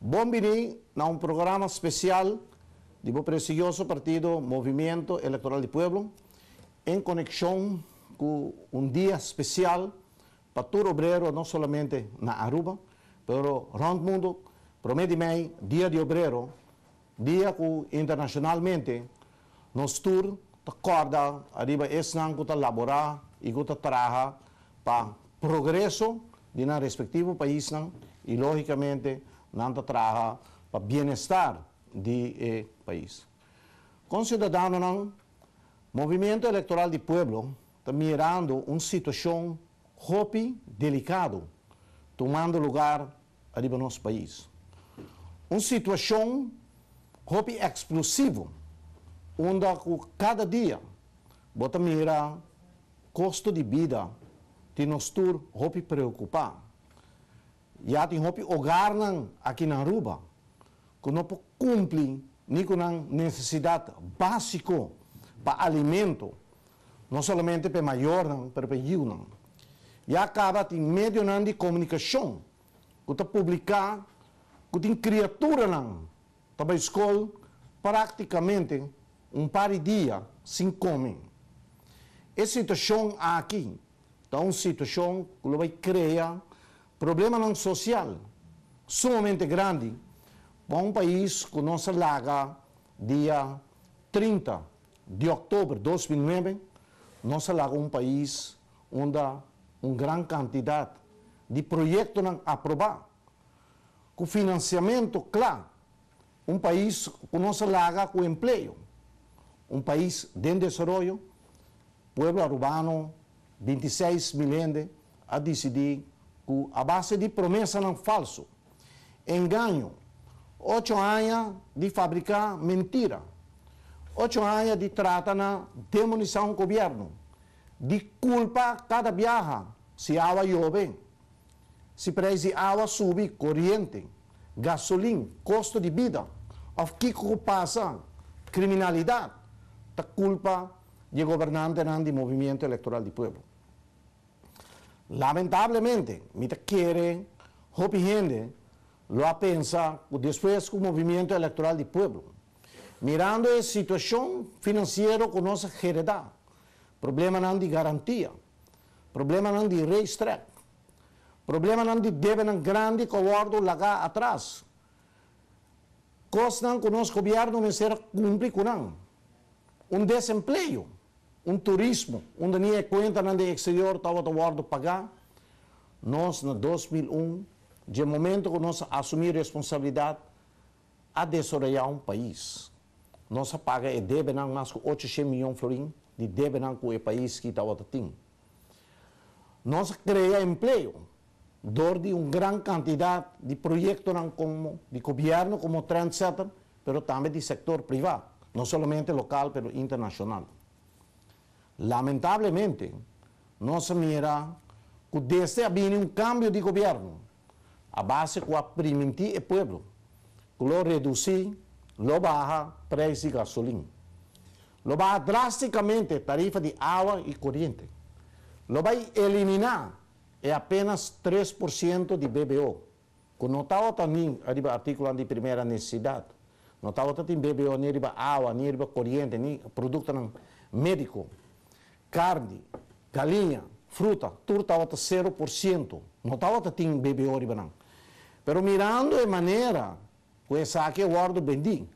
bom bienvenido a um programa especial do prestigioso partido Movimento Eleitoral do Pueblo em conexão com um dia especial para todo obreiro, não somente na Aruba, mas en el mundo. prometi-me Dia de obreiro, Día internacionalmente nos Acorda corda arriba esnan ku ta labora y ku ta pa progreso de na respectivo país Y lógicamente logicamente nan pa bienestar de eh, país. Con Ciudadanos Movimiento Electoral de pueblo está mirando Una situación hopi delicado tomando lugar arriba nos país. Una situación hobby exclusivo, onde cada dia bota mira custo de vida de nós tur hobby preocupar. Já tem hobby hogar aqui na Aruba, que não cumpre nem com a necessidade básica para alimento, não somente para maior, mas para pequeno. E acaba tem meio de comunicação, que está publicar, que tem criatura não também escolhe praticamente um par de dias sem comer. Essa situação aqui, então, uma situação que vai criar problema não social sumamente grande para um país que não se larga dia 30 de outubro de 2009, não se larga um país onde há uma grande quantidade de projetos não aprovar, com financiamento claro, um país que não se larga com emprego, um país de desarrollo, pueblo urbano, 26 milhões a decidir que a base de promessas não falso, engano, oito anos de fabricar mentira, oito anos de tratar na demolição do governo, de culpa cada viaja, se a água chove, se preço água subir corrente, gasolín, costo de vida, of qué pasa, criminalidad, la culpa de gobernante del movimiento electoral del pueblo. Lamentablemente, te quiere, o gente, lo ha pensado, después con movimiento electoral del pueblo. Mirando la situación financiera con nuestra heredad, problema de garantía, problema de registro, problema Problemanandi devenant grande covardo laga atrás. Costan con nos não vencer cumplir con un desemprego, un turismo, onde tenía é conta en el exterior o guardo pagar. Nós em 2001, de momento que nós assumimos responsabilidade a desorientar um país. Nós paga e é deve não mais que 800 milhões de florins de deve não com o país que estava ter. Nós criamos emprego de una gran cantidad de proyectos como de gobierno, como Transat pero también de sector privado, no solamente local, pero internacional. Lamentablemente, no se mira que desde viene un cambio de gobierno a base de aprimentar el pueblo, lo reducir, lo baja precio de gasolina, lo baja drásticamente tarifa de agua y corriente, lo va a eliminar é apenas 3% de BBO. Que não está outra nem de primeira necessidade. Não está outra tem BBO, nem água, nem corrente, nem produto médico. Carne, galinha, fruta, tudo está outra 0%. Não está outra tem BBO, não. Mas mirando de maneira, com essa aqui eu guardo bendi.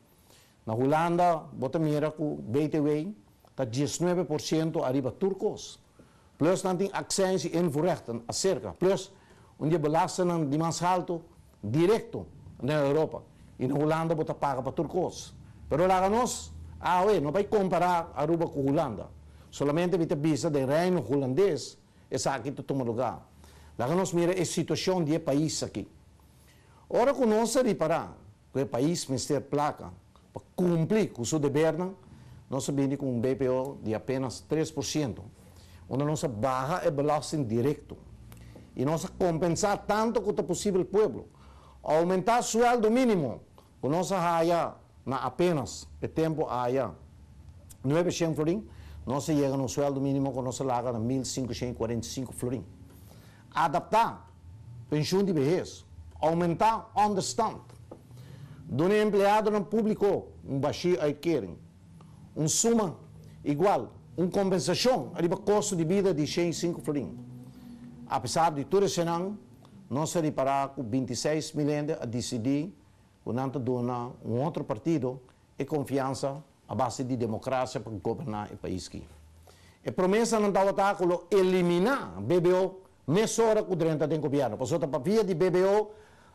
Na Holanda, bota mira com BTW, está 19% arriba turcos. Plus nanti accesso invorechten, e acerca. Plus, onde belasten de más alto directo en Europa. Y en Holanda bota paga para turcos. Pero la ganos, ah, no no vai comparar Aruba con Holanda. Solamente vita visa de reino holandés, aquí aqui tu toma lugar. Lá nós mira la situación de país aquí. Ora que reparar, que el país mister placa, para cumplir com o deber, no se vimos con un BPO de apenas 3%. onde a nossa barra é balanço indireto. E nós compensar tanto quanto possível o povo. Aumentar o sueldo mínimo, com nossa raia, na apenas, o tempo raia. 900 florins, florim? Nós chega no sueldo mínimo com nossa larga de 1.545 florim. Adaptar pensão de vejez, aumentar understand, the Do empregado no público, um baixinho aí querem, um suma igual uma compensação o custo de vida de 105 florins. Apesar de tudo isso, não se reparar com 26 milhões a decidir o dona um outro partido e confiança à base de democracia para governar o país aqui. a promessa não estava tá eliminar BBO mesora o 30 tem governo. Passou a via de BBO,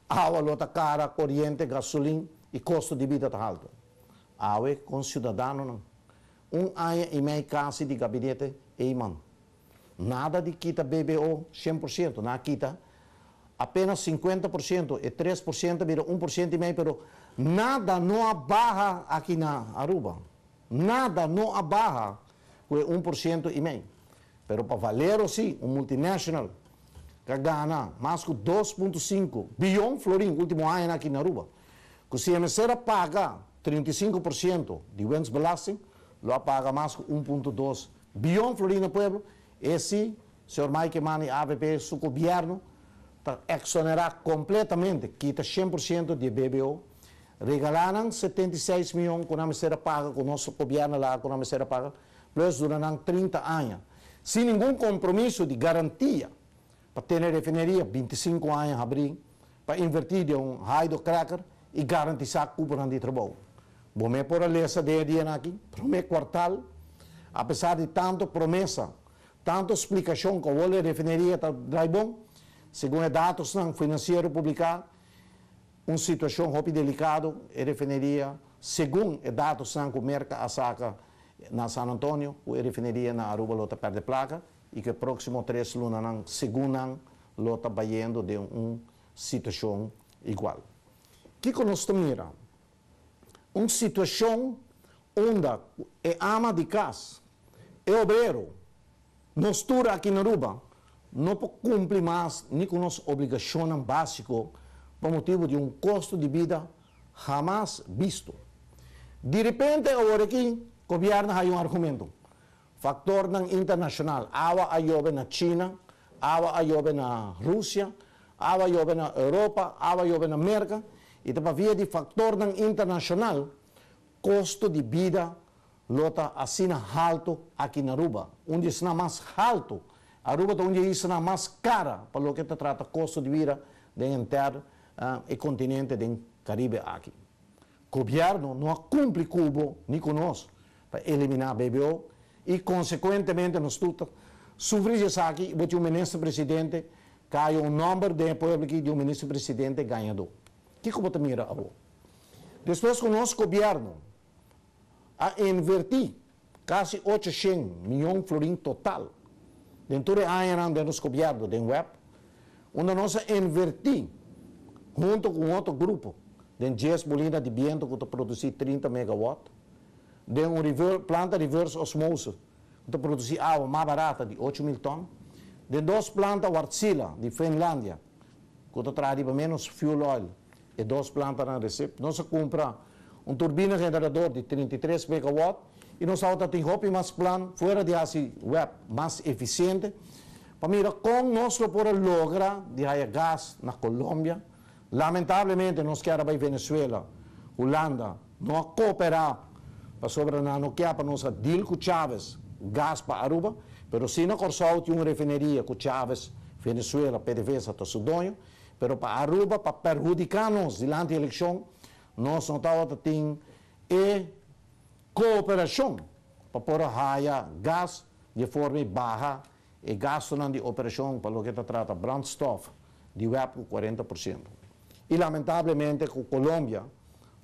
água lota cara, corrente, gasolina e custo de vida está alto. é com cidadão não um ano e meio quase de gabinete é imã. Nada de quita BBO 100%, na quita. Apenas 50% e 3% vira 1% e meio, pero nada não abarra aqui na Aruba. Nada não abarra com 1% e meio. Pero para valer, sim, um multinational, que gana mais que 2,5 bilhão florim, último ano aqui na Aruba. Que se a paga 35% de Wens Blasting, lo paga más 1.2 billón florino Pueblo. esse si señor Mike Mani, AVP, su gobierno, exonerar completamente, quita 100% de BBO, regalarán 76 millones con la mesera paga, con nuestro gobierno lá, con la mesera paga, plus durante 30 años, sin ningún compromiso de garantía para tener refinería 25 años abrir, para invertir en un hydrocracker garantir garantizar que de trabalho. Vou me por a lesa de dia aqui, primeiro quartal, apesar de tanto promessa, tanto explicação que eu vou refineria está bom, segundo dados não financeiro publicado, uma situação muito delicada, a refineria, segundo dados não que o mercado saca na San Antonio, a refineria na Aruba lota perde placa, e que próximo três lunas, não, segundo não, lota vai de uma situação igual. O que, que nós estamos mirando? uma situação onde é ama de casa, é obreiro, nos estuda aqui na Aruba, não cumpre mais nem com nossa obrigação básica por motivo de um custo de vida jamais visto. De repente, agora aqui, o governo tem um argumento. Fator internacional. Água chove na China, água chove na Rússia, água chove na Europa, água chove na América. Ito pa via di faktor ng internasyonal, kosto di vida lota asina alto aqui na Aruba, onde está mais alto. Aruba está onde está mais cara, pelo que trata custo de vida de entrar uh, e continente do Caribe aqui. O governo não cumpre cubo nem conosco para eliminar a BBO e, consequentemente, nós tudo sofre isso aqui, porque o ministro-presidente caiu o número de apoio que o ministro-presidente ganhador. ¿Qué Cotamira habló? Después con nuestro gobierno a invertir casi 800 millones de florín total dentro de año de nuestro gobierno, de web, onde nós inverti junto com outro grupo, de 10 bolinas de vento que produzir 30 megawatts, de uma rever, planta reverse osmose que produzir água mais barata de 8 mil toneladas, de duas plantas Wartsila de Finlândia que trazem menos fuel oil e duas plantas na recep, Nós compra um turbina generador de 33 megawatts e nós alta tem roupa mais plano fora de assim web mais eficiente. Para mira, com nosso por logra de raia gás na Colômbia, lamentavelmente nós quer para Venezuela, Holanda, não cooperar para sobre na no que para nossa deal com Chávez, gás para Aruba, pero se não corsolte uma refineria com Chávez, Venezuela, PDVSA, Tosudonho, Pero para Aruba, para perjudicar-nos durante a eleição, nós não temos e cooperação para pôr a raia gás de forma baixa e gasto de operação para o que trata brandstof de web 40%. E lamentavelmente com a Colômbia,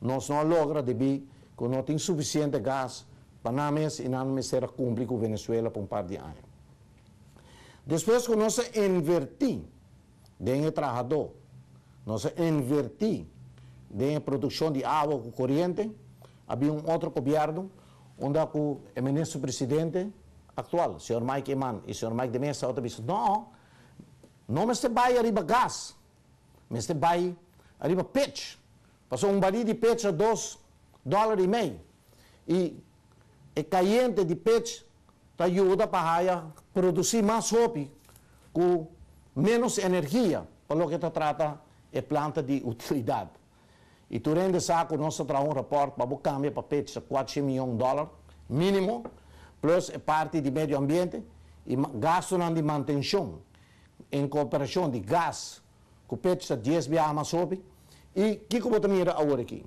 nós não logra devido que não tem suficiente gás para nós e não ser cúmplice com Venezuela por um par de anos. Depois que nós invertimos de trabajador. Nós inverti de produção de água com corrente. Havia um outro governo onde o eminente presidente atual, o senhor Mike Eman e o senhor Mike de Mesa, outro disse, não, não se ali arriba gás, me se ali arriba peixe. Passou um barril de peixe a 2 dólares e meio. E é caiente de peixe ajuda tá, para produzir mais roupa com menos energia para o que se trata é planta de utilidade. E tu rende saco, nós traz um reporte para o câmbio, para peixe, 4 milhões de dólares, mínimo, plus é parte de meio ambiente e gasto de manutenção, em cooperação de gás, que o peixe 10 vezes mais sobe. E o que eu vou mira agora aqui?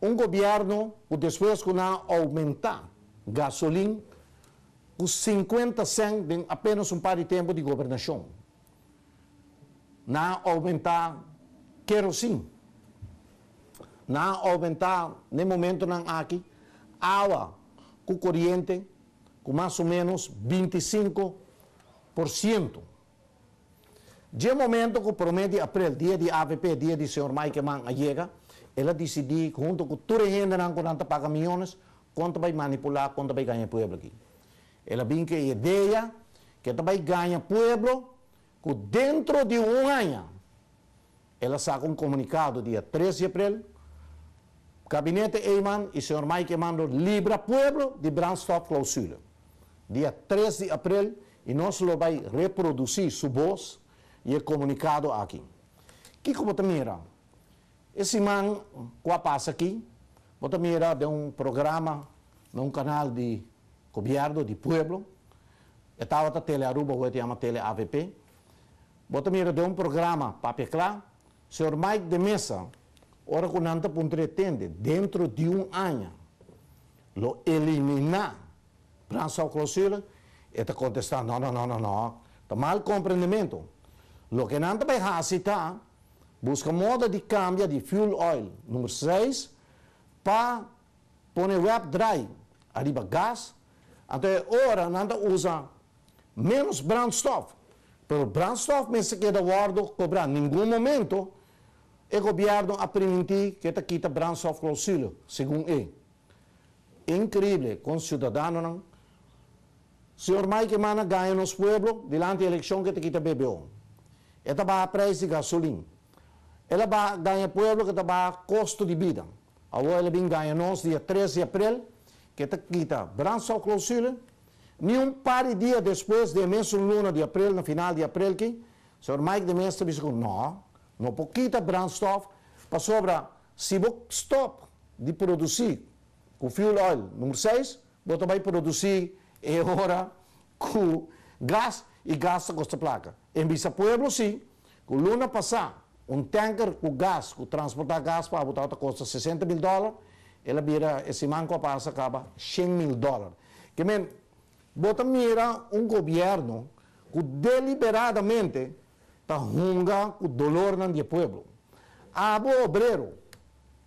Um governo, que depois que não aumentar gasolina, com 50 cent, apenas um par de tempo de governação. na aumentar kerosene, na aumentar el momento não aqui agua con corriente con más o menos 25%. E de momento que promete abril, dia de AVP, día de senhor Mike Man chega, ela decidió, junto con toda la gente não quanto paga cuánto quanto a manipular, quanto vai ganhar el povo aqui. Ela vem que a ideia que também o pueblo que dentro de um ano, ela saca um comunicado, dia 13 de abril, Gabinete Eiman e senhor Mike Emando libra pueblo de Brandstoff Clausula. Dia 13 de abril, e nós vamos vai reproduzir sua voz e o comunicado aqui. Que como mira, esse man que passa aqui, Você mira de um programa, num canal de cobiardo de pueblo, estava na tele Aruba, hoje chama tele AVP, Bota-me Botamiera de um programa para peclar, senhor Mike de Mesa, ora não nanta puntretende, dentro de um ano, lo eliminar, prança ou clausura, e está contestando, não, não, não, não, não, está mal compreendimento. Lo que nanta vai racita, busca moda de cambio de fuel oil, número 6, para pôr web dry, arriba gás, até ora nanta usa menos stuff. Pero Bransoff me se queda guardo cobrar. Nenhum momento o governo a permitir que te quita Bransoff clausula, segundo ele. Incrível, com cidadão não. Senhor Mike Mana ganha nos pueblos, durante a eleição que te quita BBO. Ela vai a preço de gasolina. Ela vai ganhar pueblo que te a custo de vida. Agora ele vem ganhar nos dia 13 de abril, que te quita Bransoff clausula, Ni un par de días depois del mes luna de abril, no final de abril, que Sr. Mike de Mestre não, no, no poquita brandstoff para sobra, se vos stop de produzir com fuel oil número 6, vou também produzir e ora com gás e gás com esta placa. Em Visa Pueblo, sim, com luna passar um tanker com gás, com transportar gás para botar outra costa 60 mil dólares, ela vira, esse manco passa acaba 100 mil dólares. Que mesmo bota era um governo que deliberadamente está runga o dolor do povo. Há o obreiro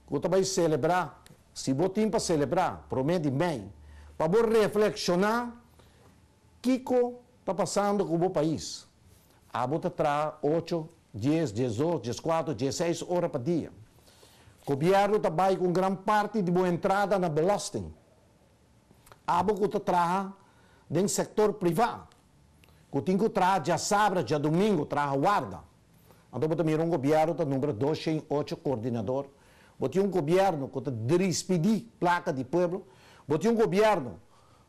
que vai celebrar, se tem para celebrar, promete bem, para reflexionar que está passando com o país. A bota traz 8, 10, 18, 14, 16 horas por dia. O governo trabalha com grande parte de boa entrada na belasting. A bota traz do setor privado. que tra dia sábado, dia domingo, traz a guarda. Então, eu tenho um governo do número 208 coordenador. Eu tenho um governo que despedi placa de povo. Eu tenho um governo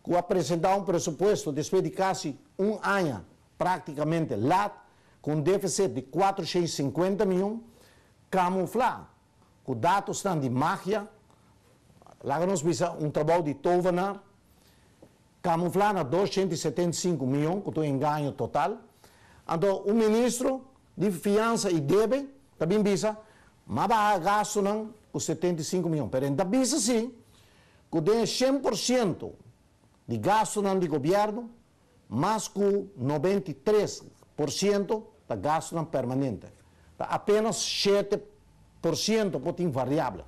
que apresentar um depois de quase um ano, praticamente, lá, com déficit de 450 milhões, camuflado, com dados de magia. lá nós vimos um trabalho de Tovanar, camuflar 275 milhões, que estou engano ganho total. Então, o ministro de fiança e deve, também visa mas vai gasto não, os 75 milhões. Mas ainda visa sim, que tem 100% de gasto não de governo, mas com 93% de gasto não permanente. Apenas 7% pode ter variável.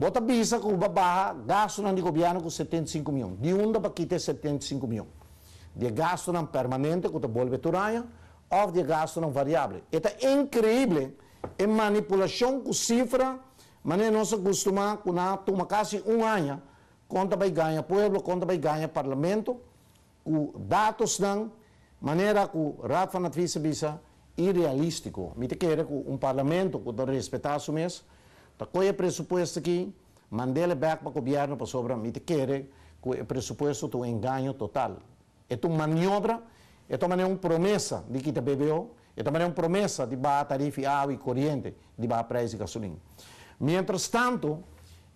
Bota bisa kung babaha, gasto ng Nicobiano com 75 milhões. De onde para kita 75 milhões. De gasto na permanente com a bolha veturaya, ou de gasto na variável. É incrível é manipulação com cifra, mas não se acostuma com na toma quase um ano, conta vai ganhar povo, conta vai ganhar parlamento, com dados não, maneira que Rafa na bisa irrealístico. Me te quer que um parlamento que respeitasse mesmo, Takoya presupuesto que mandele back para o governo para sobrar me te quere que o presupuesto do um total. É uma maniobra, é também uma promessa de que te bebeu, é também uma promessa de baixar tarifa água e corrente, de baixar preço de gasolina. Mientras tanto,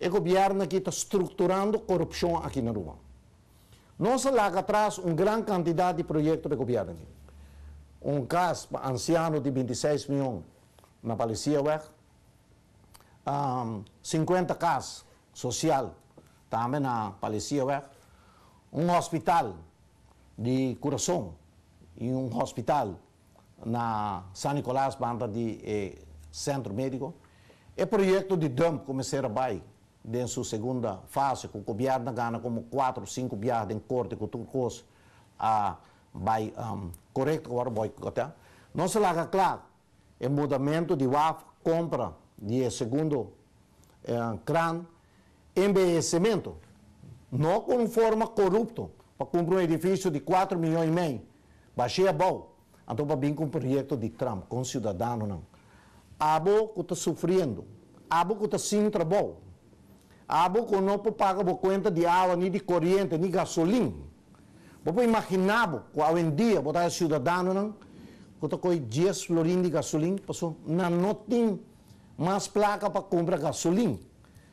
o governo que está estruturando corrupção aqui na rua. Não se larga atrás uma grande quantidade de projetos de governo. Um caso para anciano de 26 milhões na Palestina, um, 50 casas social, também na Palestina, um hospital de coração e um hospital na São Nicolás, banda de eh, centro médico. E projeto de dump começou a bairro dentro sua segunda fase, com o governo ganha como 4, 5 viagens em corte com turcos a vai um, correto agora boicotar. Não se larga claro, é mudamento de WAF compra e segundo é eh, um envelhecimento. Não com forma corrupto, para cumprir um edifício de 4 milhões e meio. Baixei a bol, Então, para vir com um projeto de Trump, com cidadão, não. Abo que está sofrendo, abo que está sem trabalho, abo que não pagar a conta de água, nem de corrente, nem gasolina. Vou imaginar que hoje em dia, botar cidadão, não, que está com 10 florins de gasolina, passou, não, não tem mas placa para comprar gasolina.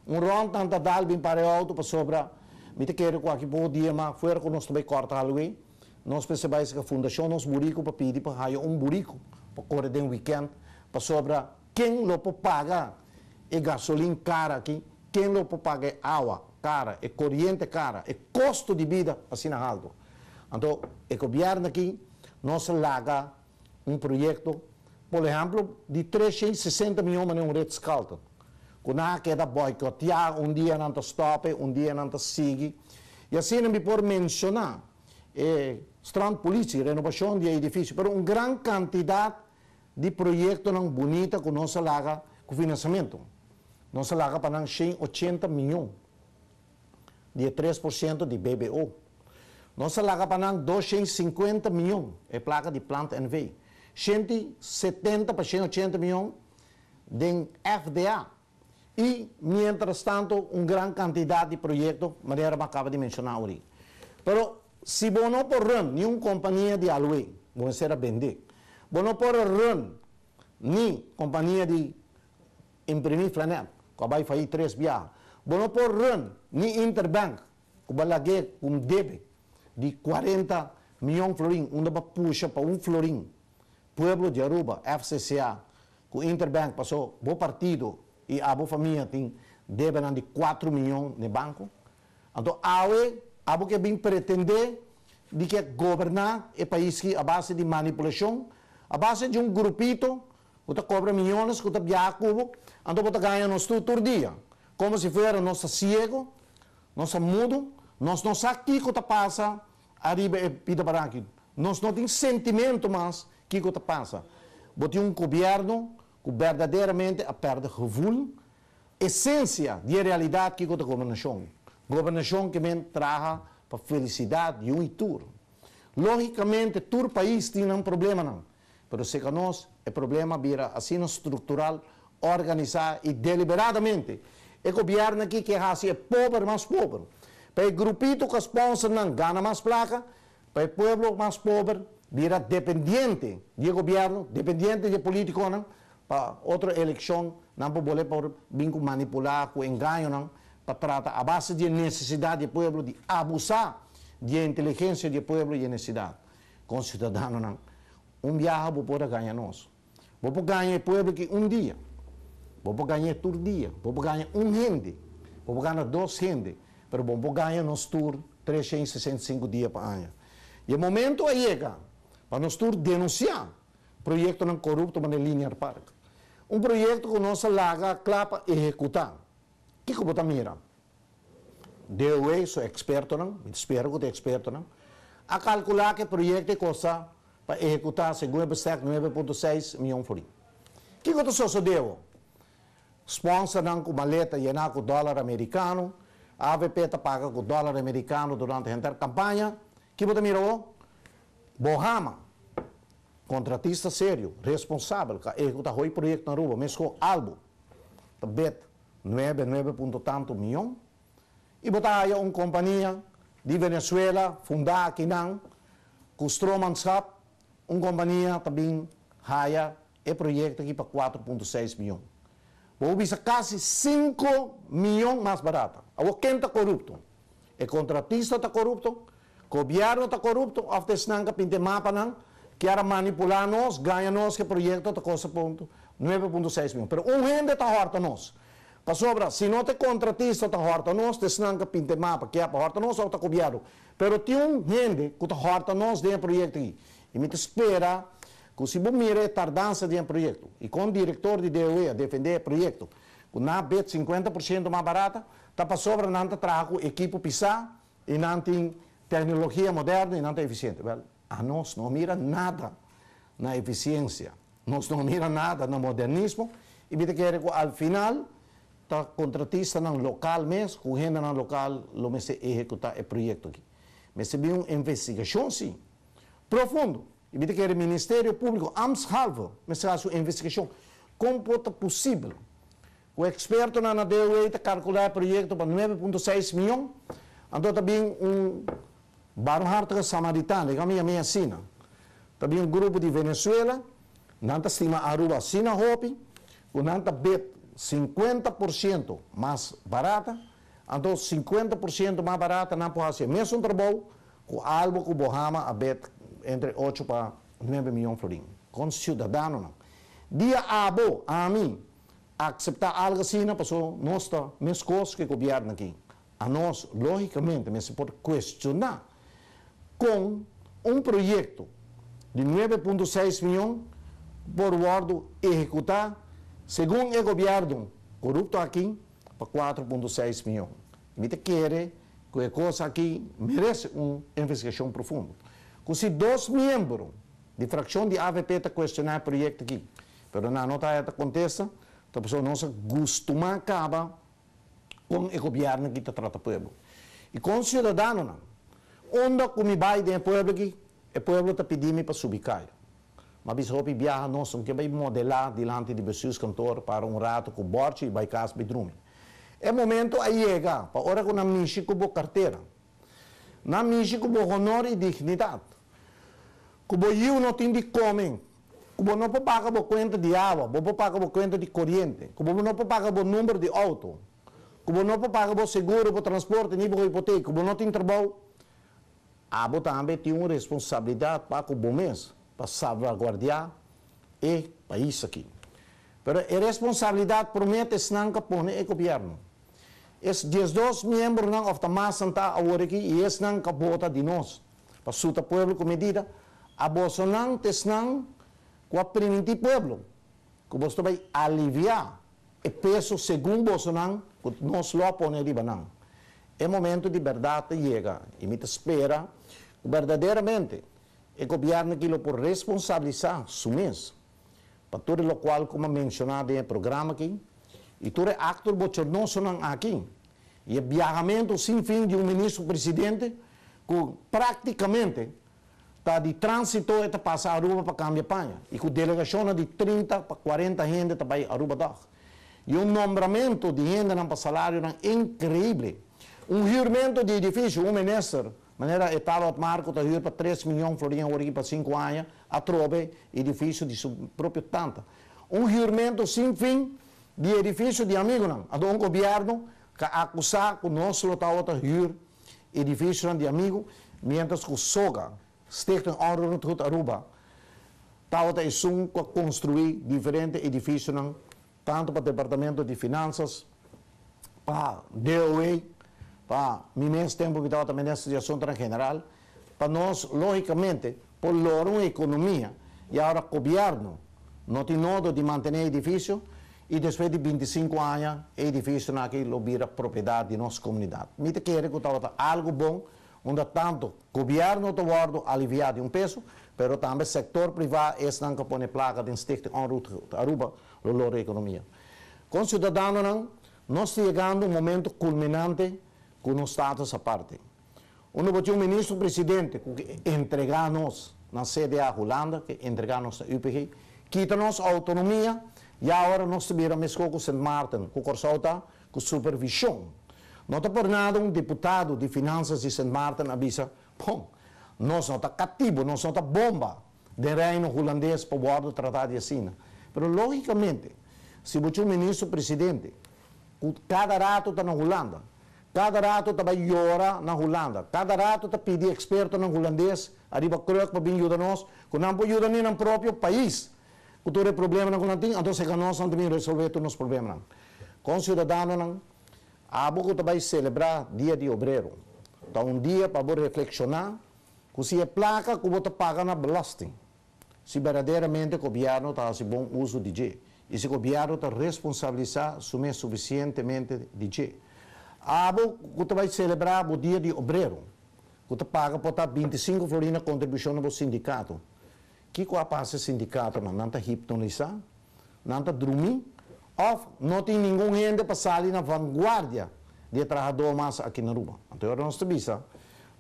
Um ron tanto dal bem para alto para sobra. Me te quero qualquer bom dia, mas foi com nós também corta alguém. Nós percebemos que a fundação nos burico para pedir para raio um burico para correr de um weekend para sobra quem lo paga é gasolina cara aqui, quem lo paga é água cara, é corrente cara, é custo de vida assim na alto. Então, é o governo aqui nós larga um projeto por exemplo, de 360 milhões um är rättskalten. Kunak är é det bojkottar, um dia não inte stoppa, um dia är E assim não me vi får mencionar é, eh, strandpolisen, renovação de edificio, men uma grande quantidade de projekt não bonita kung não se larga com financiamento. Não se larga para 180 milhões de 3% de BBO. Não se larga para 250 milhões é placa de planta NV. 170 para 180 milhões de FDA. E, mientras tanto, uma grande quantidade de projetos, Maria acaba de mencionar ali. Mas, se você não pode run, nenhuma companhia de aluguel, vai ser a vender. Você não pode run, nenhuma companhia de imprimir flanel, que vai fazer três viagens. Você não pode run, nem Interbank, que vai um débito de 40 milhões de florins, onde vai puxar para um florinho. Pueblo de Aruba, FCCA, que Interbank passou bom partido e a boa família tem devem de 4 milhões no banco. Então, AUE, a que vem pretender de que é governar o país que a base de manipulação, a base de um grupito que cobra milhões, que viaja cubo, então que ganha nosso todo dia. Como se fosse nosso ciego, nosso mudo, nós não sabemos o que passa arriba e eh, pita para aqui. Nós não temos sentimento mais que que te passa? Você um governo que verdadeiramente perde revul, essência da realidade que da governação. Governação que me traz para felicidade de um e tour. Logicamente, todo país tem um problema, não. Mas se que nós, o é problema vira assim estrutural, organizado e deliberadamente. O governo aqui que é assim é pobre é mais pobre. Para o grupito que sponsor não ganha mais placa, para o povo mais pobre, era dependiente de gobierno, dependiente de político, não? para outra eleição, não para poder por vinco manipular com engano, não? para tratar a base de necessidade do povo, de abusar de inteligência do povo e necessidade. Com cidadão, não? Um viaja para poder ganhar nós. Vou poder ganhar o povo que um dia, vou poder ganhar todo dia, vou poder ganhar um gente, vou poder ganhar dois gente, mas vou poder ganhar nosso turno 365 dias por ano. E o momento aí é Vamos nós tur projeto não corrupto, mas linear park. Um projeto que nós laga clapa executar. Que como tá mira? DOE, sou experto não, espero que experto não. A calcular que o projeto custa para executar segundo o SEC 9.6 milhões de Que que só deu? Sponsor não com maleta e não com dólar americano. A AVP tá paga com dólar americano durante a campanha. Que você mirou? Bohama, contratista sério, responsável, que executa o projeto na rua, mesmo algo, também 9, 9 ponto tanto milhão, e botar uma companhia de Venezuela, fundada aqui não, custou Stroman uma companhia também, raia, e é projeto aqui para 4.6 milhões. Vou bisa quase 5 milhões mais barata. A está corrupto. E é contratista está corrupto, Gobyerno ta korupto, aftes nang kapintemapa nang, kiara manipular nós, ganha nós que projeto ta coisa ponto 9.6 mil. Pero um gente ta horta nós. para sobra, se não te contratista ta horta nós, te mapa, que é pa horta nós ou ta gobyerno. Pero ti um gente ku ta horta nós de projeto aqui. E me espera que se mire tardança de um projeto. E com o diretor de DOE a defender o projeto, que na bet 50% mais barata, está para sobra não trago equipe pisar e não tem tecnologia moderna e nada eficiente. Well, a nós não mira nada na eficiência, nós não mira nada no modernismo, e me que ao final, tá contratista no local mesmo, com gente no local, lo me se executar o projeto aqui. Mas se uma investigação, sim, profundo, e me que o Ministério Público, amshalvo, me se uma investigação, como pode possível? O experto na DOE calcular o projeto para 9,6 milhões, andou também um samaritano, samaritana, minha minha sina, também um grupo de Venezuela, nanta estima Aruba sina hopi, nanta bet 50% mais barata, então 50% mais barata não pode ser mesmo trabalho, com algo que Bohama a bet entre 8 para 9 milhões de florins. Com cidadão não. Dia abo a mim, aceitar algo assim, não passou, nós está, mesmo que copiar aqui. A nós, logicamente, mas se pode questionar com um projeto de 9,6 milhões por bordo executar, segundo o governo corrupto aqui, para 4,6 milhões. Me quer que a coisa aqui merece uma investigação profunda. Que se dois membros de fração de AVP está questionar o projeto aqui, mas na nota acontece, a pessoa não se costuma acaba com o governo que está tratando o povo. E com o cidadão, não onde onda kumi bai é povo aqui, e povo ta pedime para subir caio mas bishopi viaja nós um que vai modelar diante de vocês cantor para um rato com borte e vai casa bedrume é momento aí chega para hora que na com bo carteira na México bo honor e dignidade como eu não tem de comer, como não pagar bo conta de água bo pagar bo conta de corrente como não pagar o número de auto como não pagar o seguro o transporte nem bo hipoteca como não tem trabalho a ABO também tem uma responsabilidade para com o Bomens, para salvaguardar o país aqui. Mas a é responsabilidade promete se não pôr o governo. Es 12 membros não of Tamas Santa agora aqui e es não capota de nós. Para suta povo com medida, a bolsa não tes não com a primiti povo. Que você vai aliviar o peso segundo bolsa não que nós lo apone riba não. É momento de verdade chega e me espera verdadeiramente el é gobierno que por responsabilizar o mes. Para todo o qual como mencionado en programa aqui e todo el acto bochornoso aqui, e o viajamento sem fim de um ministro-presidente que praticamente está de trânsito está passar a Aruba para cambiar Espanha. E com delegação de 30 para 40 gente para ir a Aruba. da, E um nombramento de gente para salário é incrível. Um juramento de edifício, um ministro, manera de tal Marco te ayuda para 3 milhões florines ahora para 5 anos a trove edifício de seu próprio tanta. um juramento sem fim de edifício de amigo, a un governo que acusa que nosso solo está otra edifício de amigo, mientras que soga, stichting orden tot Aruba, está otra um un construir diferentes não tanto para o Departamento de finanças para DOE, para mi mes tempo que estava também nessa situação tão general, para nós, logicamente, por lor uma economia, e agora o governo não tem nodo de manter edifício, e depois de 25 anos, o edifício naquilo vira propriedade de nossa comunidade. Me quero que estava algo bom, onde tanto o governo do aliviado de um peso, mas também o setor privado está que põe placa de instinto en route Aruba, lor economia. Com o cidadão, nós chegando a um momento culminante com os Estados à parte. Onde tinha um ministro-presidente que entregar-nos na sede da Holanda, que entregar-nos na UPG, quita-nos a autonomia e agora nós tivemos com o St. Martin, com o Corsota, com supervisão. Não está por nada um deputado de finanças de St. Martin avisa, bom, nós não está cativo, nós não está bomba de reino holandês para o Tratado de Assina. Mas, logicamente, se você é um ministro-presidente, cada rato está na Holanda, Cada rato ta bayora na Holanda. Cada rato a riba eksperto para vir ajudar nós. Que não kunang ajudar nem no próprio país. o problema não tem. Então, sa kanos ang também resolver todos os problemas. ng. Kon ciudadano ng, abo o tabay celebra dia de obrero. Ta um dia reflexionar. bo reflexiona, kung siya plaka kubo tapaga na Se verdadeiramente o governo está fazendo bom uso de G. E si o ta responsabiliza sume suficientemente de G. Abo, você vai celebrar o dia de obreiro. Você paga por estar 25 florina contribuição no sindicato. Que que passa sindicato? Não está hipnotizado? não está drumi ou não tem nenhum gente para sair na vanguardia de trabalhador mais aqui na rua? Então, agora nós temos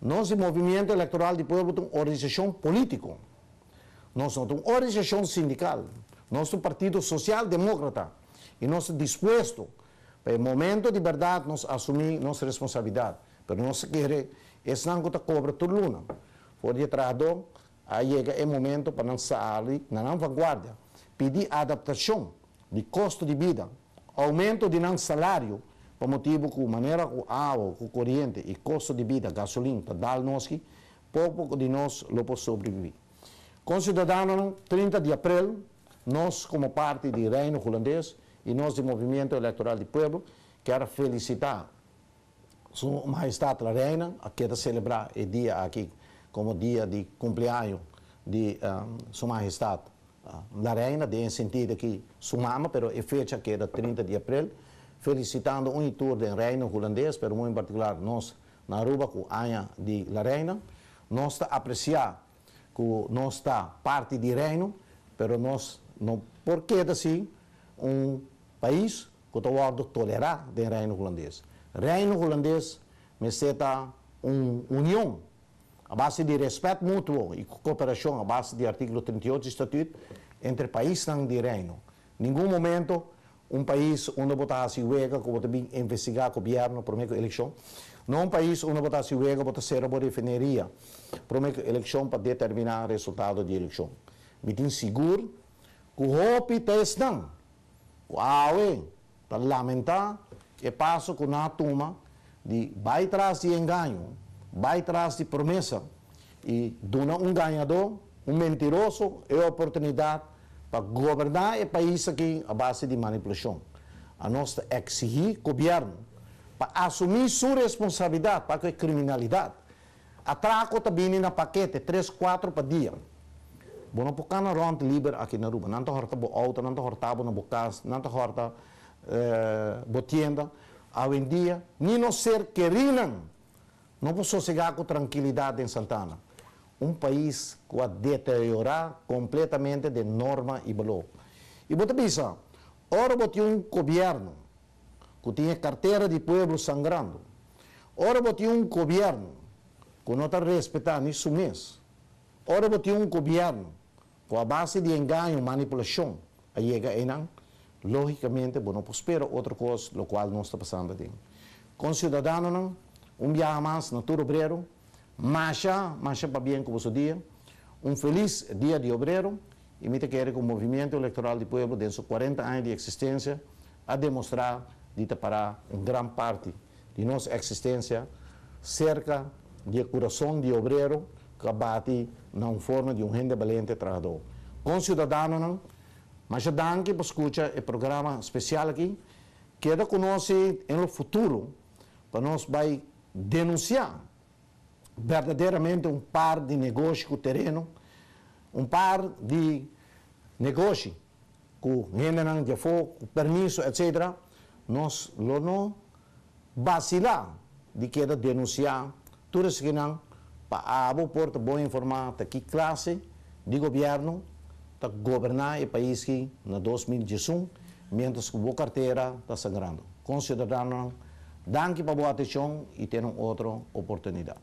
nosso movimento eleitoral de povo tem uma organização política. Nós não temos uma organização sindical. Nosso partido social-democrata. E nós estamos dispostos é momento de verdade nós assumir nossa responsabilidade. Para não se querer esse é não está cobra tudo luna. Por detrás do, aí chega é, é momento para não sair na vanguarda. Pedir adaptação de custo de vida, aumento de não salário, por motivo que maneira com água, com corrente e custo de vida, gasolina, para dar nós que pouco de nós lo pode sobreviver. Com cidadão, 30 de abril, nós como parte do reino holandês, e nós do Movimento Eleitoral do Pueblo, quero felicitar Sua Majestade a Reina, a querer celebrar o dia aqui como dia de cumprimento de ah, Sua Majestade a ah, Reina, de sentido que sumamos, pero é fecha que era 30 de abril, felicitando um tour do Reino holandês, pero muito em particular nós na Aruba com a Anha de La Reina, nós está apreciar que nós está parte de Reino, pero nós não por que assim um país que eu guardo tolerar do reino holandês. Reino holandês necessita uma união a base de respeito mútuo e cooperação a base de artigo 38 do Estatuto entre países e reino. Em nenhum momento um país onde vota se huega, que bota bem investigar governo para uma eleição, não um país onde vota se huega, bota ser uma refineria para uma eleição para determinar o resultado da eleição. Me tem seguro que o roupa está estando Huawei eh. para lamentar e passo com uma turma de vai atrás de engano, vai atrás de promessa e dona um ganhador, um mentiroso é oportunidade para governar o país aqui à base de manipulação. A nós é exigir governo para assumir sua responsabilidade para a criminalidade. Atraco também na paquete, três, quatro para dia. Bono pokana rond liber aqui na Aruba. Nanto horta bo auto, nanto horta bo na bocas, nanto horta eh, bo tienda. Ao em dia, ni ser querinan, não posso chegar com tranquilidade em Santana. Um país que a deteriorar completamente de norma e valor. E bota pensa, ora bote um governo que tinha carteira de pueblo sangrando. Ora bote um governo que não está respeitando isso mesmo. Ora bote um governo com a base de engaño, é llega logicamente, bom, não prospera outra coisa, lo qual não está pasando. Com cidadão, ciudadano, um dia más, no todo obrero, marcha, marcha para bem como su dia, um feliz dia de obreiro e me quer que o movimento eleitoral de povo, dentro de 40 anos de existência, a demonstrar de para uma grande parte de nossa existência cerca de coração de obreiro, abate na forma de um valente trabalhador. Com cidadão não, mas já que escutar o programa especial aqui, queda conosco no futuro, para nós vai denunciar verdadeiramente um par de negócios com o terreno, um par de negócios com renda não de fogo, permisso, etc. Nós não vacilar de queda denunciar tudo isso que não para o Porto, bom informar que classe de governo está governar o país que na 2021, mientras que boa carteira está sangrando. Considerando, danke para boa atenção e ter outra oportunidade.